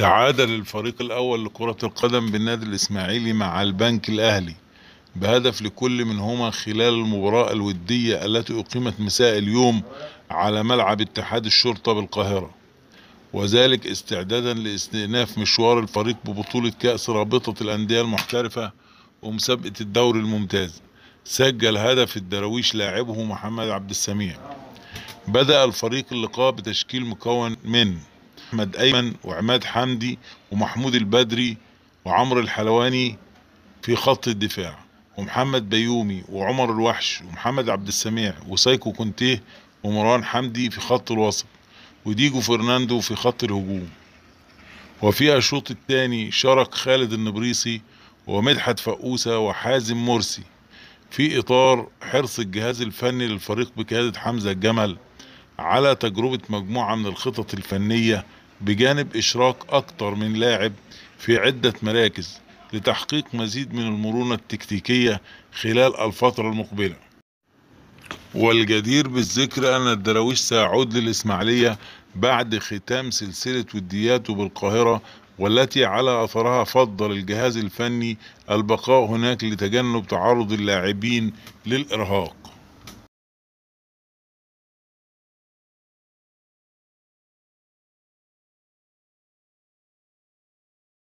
تعادل الفريق الأول لكرة القدم بالنادي الإسماعيلي مع البنك الأهلي بهدف لكل منهما خلال المباراة الودية التي أقيمت مساء اليوم على ملعب اتحاد الشرطة بالقاهرة وذلك استعدادا لاستئناف مشوار الفريق ببطولة كأس رابطة الأندية المحترفة ومسابقة الدوري الممتاز سجل هدف الدراويش لاعبه محمد عبد السميع بدأ الفريق اللقاء بتشكيل مكون من أحمد أيمن وعماد حمدي ومحمود البدري وعمرو الحلواني في خط الدفاع ومحمد بيومي وعمر الوحش ومحمد عبد السميع وسايكو كونتيه ومروان حمدي في خط الوسط وديجو فرناندو في خط الهجوم وفي الشوط الثاني شارك خالد النبريسي ومدحت فقوسة وحازم مرسي في إطار حرص الجهاز الفني للفريق بقيادة حمزة الجمل على تجربة مجموعة من الخطط الفنية بجانب إشراك أكتر من لاعب في عدة مراكز لتحقيق مزيد من المرونة التكتيكية خلال الفترة المقبلة والجدير بالذكر أن الدراويش سيعود للإسماعيلية بعد ختام سلسلة ودياته بالقاهرة والتي على أثرها فضل الجهاز الفني البقاء هناك لتجنب تعرض اللاعبين للإرهاق